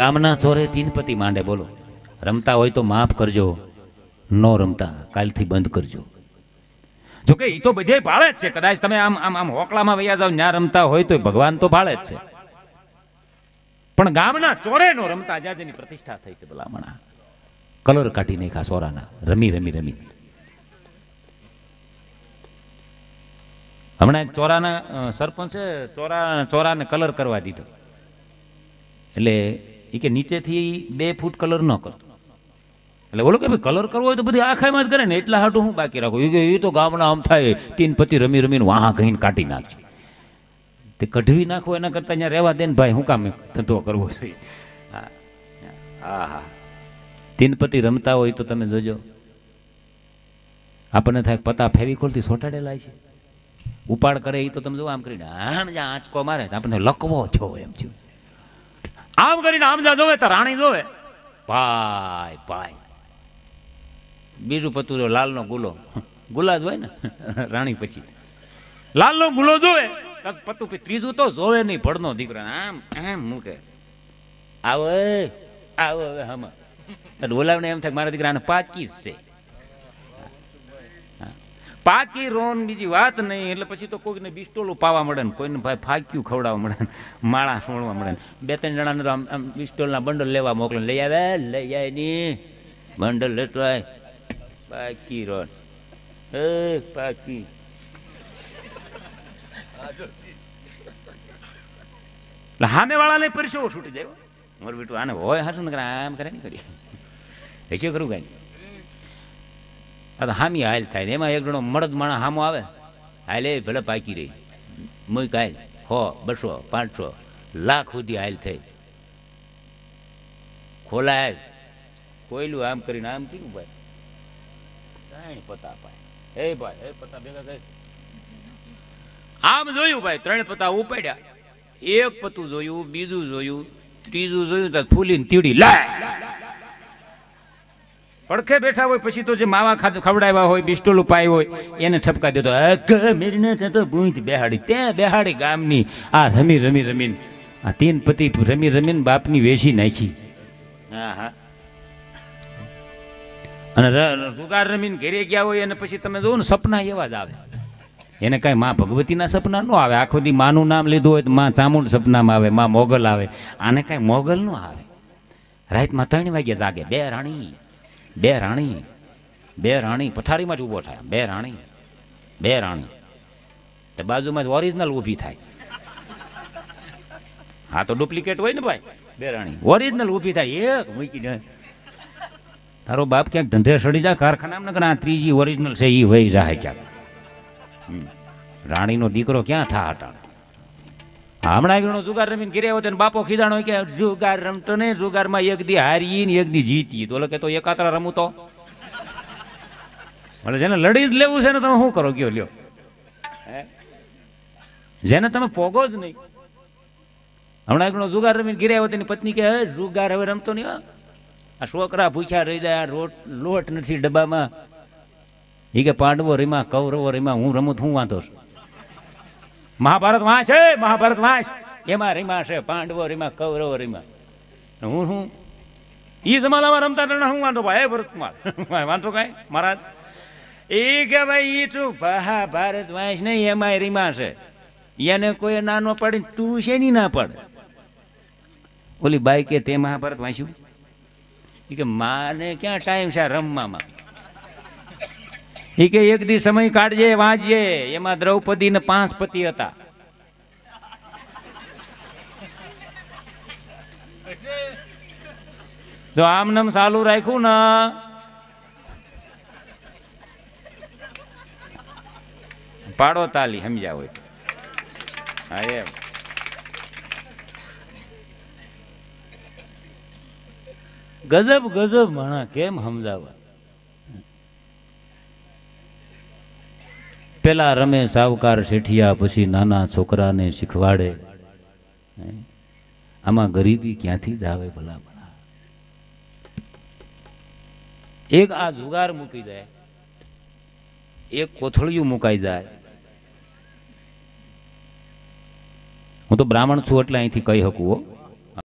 ગામના ચોરે તીનપતિ માંડે બોલો રમતા હોય તો માફ કરજો ન રમતા કાલથી બંધ કરજો જોકે એ તો બધે ભાળે જ છે કદાચ તમે આમ આમ આમ હોકલામાં વૈયા જાવ ના રમતા હોય તો ભગવાન તો ભાળે જ છે પણ ગામના ચોરે નો રમતા જ્યાં પ્રતિષ્ઠા થઈ છે ભલામણા કલર કાઢી નાખ્યા સોરાના રમી રમી રમી હમણાં એક ચોરાના સરપંચે ચોરા ચોરાને કલર કરવા દીધો એટલે એ કે નીચેથી બે ફૂટ કલર ન કરો એટલે બોલો કે ભાઈ કલર કરવો હોય તો બધી આખામાં જ કરે ને એટલા હાટું હું બાકી રાખું એ તો ગામના આમ થાય તીન પતિ રમી રમીને વાહા ઘઈને કાઢી નાખે તે કઢવી નાખો એના કરતાં અહીંયા રહેવા દે ને ભાઈ હું કામ ધંધો કરવો જોઈએ હા હા હા તીન રમતા હોય તો તમે જોજો આપણને થાય પતા ફેવિકોલથી સોટાડેલા છે ઉપાડ કરે એ તો તમે જોવો આમ કરીને આમ જ આંચકો મારે આપણને લકવો થયો એમ થયું આમ કરીને આમદા જોવે તો રાણી જોવે ભાઈ ભાઈ બીજું પતું જો લાલનો ગુલો ગુલા જ હોય ને રાણી પછી લાલનો ગુલો જોવે પતું પછી ત્રીજું તો જોવે નહીં ભળનો દીકરો આમ એમ મૂકે આવે આવે હમ બોલાવીને એમ થાય મારા દીકરાને પાકી જ છે પાકી રોન બીજી વાત નહીં એટલે પછી તો કોઈને બિસ્ટોલું પાવા મળે ને કોઈને ભાઈ ફાક્યું ખવડાવવા મળે ને માળા સોળવા મળે ને બે ત્રણ જણાને તો આમ આમ બિસ્ટોલના બંડલ લેવા મોકલે લઈ આવે લઈ આવે ની બંડલ લેટવાય પાકી રોન એ પાકી હામે વાળાને પરસેવો છૂટી જાય મોર બીટું આને હોય હાસું ને આમ કરે ને કરીએ એ શું કરું કાંઈ આ હામી હાલ થાય ને એમાં એક જણો મળદ માણા હામો આવે હાલે ભલે પાકી રહી મુઈ કાલ હો બસો પાંચસો લાખ સુધી હાલ થઈ ખોલાય કોયલું આમ કરીને આમ કીધું ભાઈ ત્રણ પતા ભાઈ હે ભાઈ હે પતા ભેગા કરી આમ જોયું ભાઈ ત્રણ પતા ઉપાડ્યા એક પતું જોયું બીજું જોયું ત્રીજું જોયું તો ફૂલીને તીડી લાય પડખે બેઠા હોય પછી તો જે માવા ખવડાવ્યા હોય બિસ્ટોલ ઉપાય હોય એને ઠપકા દેતો મેરીને છે તો ભૂંજ બેહાડી ત્યાં બેહાડી ગામની આ રમી રમી રમીને આ તીન પતિ રમી રમીને બાપની વેચી નાખી હા હા અને રુગાર રમીને ઘેરે ગયા હોય અને પછી તમે જુઓ ને સપના એવા જ આવે એને કાંઈ માં ભગવતીના સપના ન આવે આખો દી માનું નામ લીધું હોય તો માં ચામુંડ સપનામાં આવે માં મોગલ આવે આને કાંઈ મોગલ ન આવે રાતમાં ત્રણ વાગ્યા જાગે બે રાણી બે રાણી બે રાણી પથારીમાં જ ઊભો થાય બે રાણી બે રાણી તો બાજુમાં જ ઓરિજિનલ ઊભી થાય હા તો ડુપ્લિકેટ હોય ને ભાઈ બે રાણી ઓરિજિનલ ઊભી થાય એક મૂકી જાય તારો બાપ ક્યાંક ધંધે સડી જાય કારખાનામાં કે આ ત્રીજી ઓરિજિનલ છે એ વહી જાય ક્યાંક રાણીનો દીકરો ક્યાં થા હટાણ હમણાં ઘણો જુગાર રમીને ઘેરે આવ્યો બાપો ખીજાણો કે જુગાર રમતો નહીં જુગારમાં એક દી હારી ને એક દી જીતી તો કે તો એકાત્ર રમું તો એટલે જેને લડી જ લેવું છે ને તમે શું કરો કયો લ્યો જેને તમે પોગો જ નહીં હમણાં ઘણો જુગાર રમીને ઘેરે આવ્યો તેની પત્ની કે જુગાર હવે રમતો નહીં આ છોકરા ભૂખ્યા રહી જાય રોટ લોટ નથી ડબ્બામાં એ કે પાંડવો રીમા કૌરવો રીમા હું રમું હું વાંધો છું મહાભારત વાંચ છે મહાભારત વાંચ એમાં રીમા છે પાંડવો રીમા કૌરવ રીમા હું હું એ જમાનામાં રમતા રમતા હું વાંધો ભાઈ ભરતકુમાર વાંધો કાંઈ મહારાજ એ કે ભાઈ એ તું મહાભારત વાંચ નહીં એમાં રીમા છે એને કોઈ નાનો પડે તું છે નહીં ના પડે ઓલી બાઈ કે તે મહાભારત વાંચ્યું કે માને ક્યાં ટાઈમ છે રમવામાં એ કે એક દી સમય કાઢજે વાંચજે એમાં દ્રૌપદી ને પાંચ પતિ હતા જો આમનામ ચાલુ રાખ્યું ને પાડો તાલી સમજાવો હા એમ ગજબ ગજબ માણા કેમ સમજાવવા પેલા રમે સાવકાર શેઠિયા પછી નાના છોકરાને શીખવાડે આમાં ગરીબી ક્યાંથી જ આવે ભલા ભલા એક આ જુગાર મૂકી જાય એક કોથળિયું મુકાઈ જાય હું તો બ્રાહ્મણ છું એટલે અહીંથી કહી શકું